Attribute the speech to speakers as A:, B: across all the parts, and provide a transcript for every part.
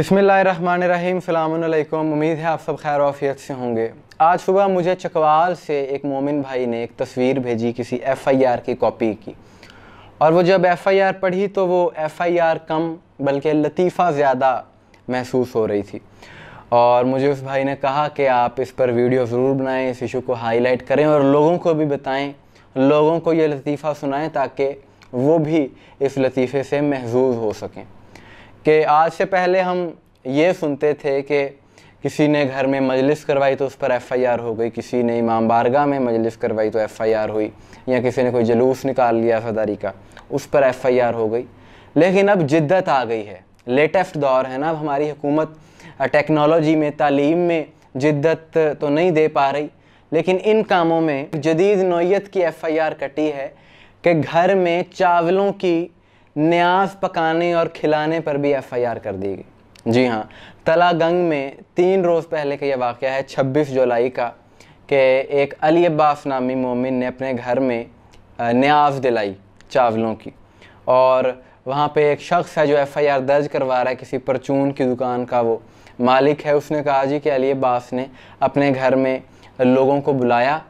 A: बसमिलकुम उम्मीद है आप सब खैर आफियत से होंगे आज सुबह मुझे चकवाल से एक मोमिन भाई ने एक तस्वीर भेजी किसी एफआईआर की कॉपी की और वो जब एफआईआर पढ़ी तो वो एफआईआर कम बल्कि लतीफ़ा ज़्यादा महसूस हो रही थी और मुझे उस भाई ने कहा कि आप इस पर वीडियो ज़रूर बनाएं इस इशू को हाईलाइट करें और लोगों को भी बताएं लोगों को ये लतीफ़ा सुनाएं ताकि वो भी इस लतीफ़े से महजूज हो सकें कि आज से पहले हम ये सुनते थे कि किसी ने घर में मजलिस करवाई तो उस पर एफआईआर हो गई किसी ने इमाम बारगाह में मजलिस करवाई तो एफआईआर हुई या किसी ने कोई जुलूस निकाल लिया सदारी का उस पर एफआईआर हो गई लेकिन अब जिद्दत आ गई है लेटेस्ट दौर है ना अब हमारी हुकूमत टेक्नोलॉजी में तालीम में जिद्दत तो नहीं दे पा रही लेकिन इन कामों में जदीद नोयत की आर कटी है कि घर में चावलों की न्याज पकाने और खिलाने पर भी एफआईआर कर दी गई जी हाँ तलागंग में तीन रोज़ पहले का यह वाक़ है 26 जुलाई का कि एक अली अब्बास नामी मोमिन ने अपने घर में न्याज दिलाई चावलों की और वहाँ पे एक शख्स है जो एफआईआर दर्ज करवा रहा है किसी परचून की दुकान का वो मालिक है उसने कहा जी कि अली अब्बास ने अपने घर में लोगों को बुलाया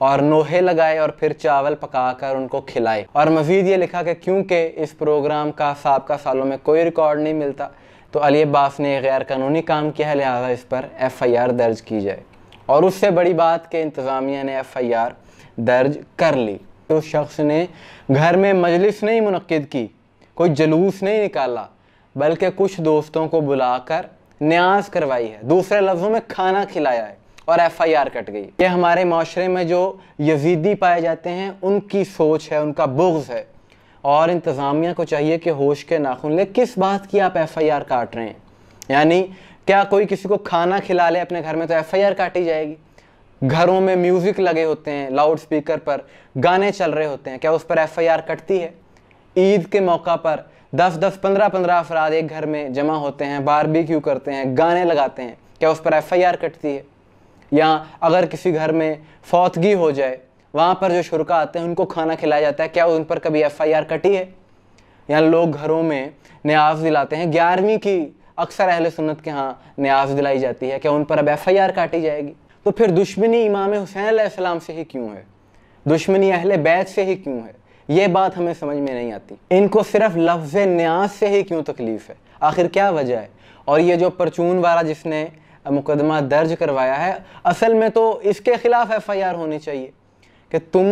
A: और नोहे लगाए और फिर चावल पकाकर उनको खिलाए और मज़ीद ये लिखा कि क्योंकि इस प्रोग्राम का सबका सालों में कोई रिकॉर्ड नहीं मिलता तो अली अब्बास ने गैर कानूनी काम किया है लिहाजा इस पर एफ़ आई आर दर्ज की जाए और उससे बड़ी बात कि इंतज़ामिया ने एफ़ आई आर दर्ज कर ली उस तो शख्स ने घर में मजलिस नहीं मनद की कोई जलूस नहीं निकाला बल्कि कुछ दोस्तों को बुलाकर न्याज करवाई है दूसरे लफ्ज़ों में खाना खिलाया है और एफआईआर कट गई ये हमारे माशरे में जो यजीदी पाए जाते हैं उनकी सोच है उनका बुग्ज है और इंतज़ामिया को चाहिए कि होश के नाखून ले किस बात की आप एफआईआर काट रहे हैं यानी क्या कोई किसी को खाना खिला ले अपने घर में तो आर काटी जाएगी घरों में म्यूज़िक लगे होते हैं लाउड स्पीकर पर गाने चल रहे होते हैं क्या उस पर एफआईआर कटती है ईद के मौका पर दस दस पंद्रह पंद्रह अफराद एक घर में जमा होते हैं बारबेक्यू करते हैं गाने लगाते हैं क्या उस पर एफआईआर कटती है या अगर किसी घर में फौतगी हो जाए वहाँ पर जो शुरा आते हैं उनको खाना खिलाया जाता है क्या उन पर कभी एफ आई आर कटी है या लोग घरों में न्याज दिलाते हैं ग्यारहवीं की अक्सर अहल सुन्नत के यहाँ न्याज दिलाई जाती है क्या उन पर अब एफ आई आर काटी जाएगी तो फिर दुश्मनी इमाम हुसैन आसमाम से ही क्यों है दुश्मनी अहल बैत से ही क्यों है ये बात हमें समझ में नहीं आती इनको सिर्फ लफ्ज़ न्याज से ही क्यों तकलीफ़ है आखिर क्या वजह है और ये जो परचून वाला जिसने मुकदमा दर्ज करवाया है असल में तो इसके ख़िलाफ़ एफआईआर होनी चाहिए कि तुम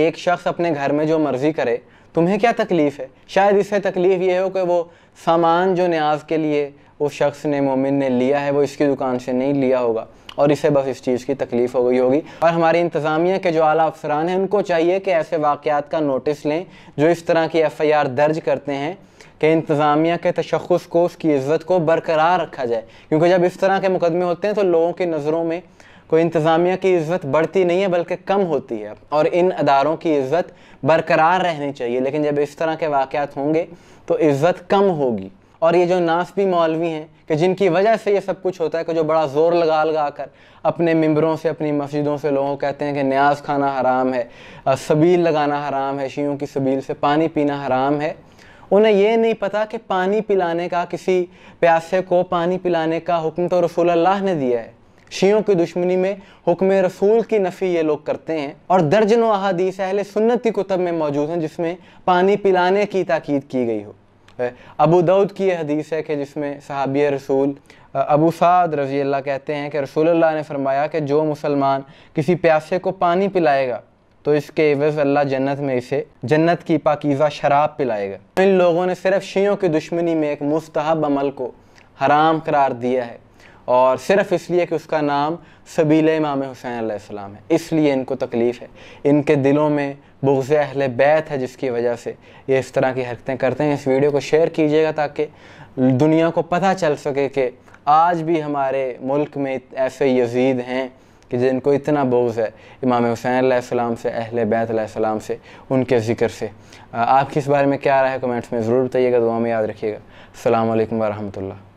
A: एक शख्स अपने घर में जो मर्ज़ी करे तुम्हें क्या तकलीफ़ है शायद इससे तकलीफ़ ये हो कि वो सामान जो न्याज के लिए वो शख्स ने मोमिन ने लिया है वो इसकी दुकान से नहीं लिया होगा और इसे बस इस चीज़ की तकलीफ़ हो गई होगी और हमारी इंतज़ामिया के जो आला अफसरान हैं उनको चाहिए कि ऐसे वाक़ात का नोटिस लें जो इस तरह की एफ़ आई आर दर्ज करते हैं कि इंतज़ामिया के तशखस को उसकी इज़्ज़त को बरकरार रखा जाए क्योंकि जब इस तरह के मुकदमे होते हैं तो लोगों की नज़रों में कोई इंतज़ामिया की इज़्ज़त बढ़ती नहीं है बल्कि कम होती है और इन अदारों की इज़्ज़त बरकरार रहनी चाहिए लेकिन जब इस तरह के वाक़ात होंगे तो इज़्ज़त कम होगी और ये जो नासबी मौलवी हैं कि जिनकी वजह से ये सब कुछ होता है कि जो बड़ा ज़ोर लगा लगा कर अपने मंबरों से अपनी मस्जिदों से लोगों कहते हैं कि न्याज खाना हराम है सबील लगाना हराम है शीयों की सबील से पानी पीना हराम है उन्हें यह नहीं पता कि पानी पिलाने का किसी प्यासे को पानी पिलाने का हुक्म तो रसूल अल्लाह ने दिया है शियों की दुश्मनी में हुक्म रसूल की नफ़ी ये लोग करते हैं और दर्जनों अहादीस अहल सुन्नत की कुतब में मौजूद हैं जिसमें पानी पिलाने की ताक़ीद की गई हो अबू दाऊद की यह हदीस है कि जिसमें सहाबी रसूल अबू साद रजी अल्लाह कहते हैं कि रसूल अल्लाह ने फरमाया कि जो मुसलमान किसी प्यासे को पानी पिलाएगा तो इसके एवज़ अल्लाह जन्नत में इसे जन्नत की पाकिज़ा शराब पिलाएगा तो इन लोगों ने सिर्फ शीयों की दुश्मनी में एक मुस्तहब अमल को हराम करार दिया है और सिर्फ इसलिए कि उसका नाम सबील इमाम हुसैन आसमाम है इसलिए इनको तकलीफ़ है इनके दिलों में बुग्ज़ अहल बैत है जिसकी वजह से ये इस तरह की हरकतें करते हैं इस वीडियो को शेयर कीजिएगा ताकि दुनिया को पता चल सके कि आज भी हमारे मुल्क में ऐसे यजीद हैं कि जिनको इतना बोझ है इमाम हुसैन सलाम से अहल बैत सलाम से उनके ज़िक्र से आपकी इस बारे में क्या राय है कमेंट्स में ज़रूर बताइएगा दुआ में याद रखिएगा अल्लाम वरहमल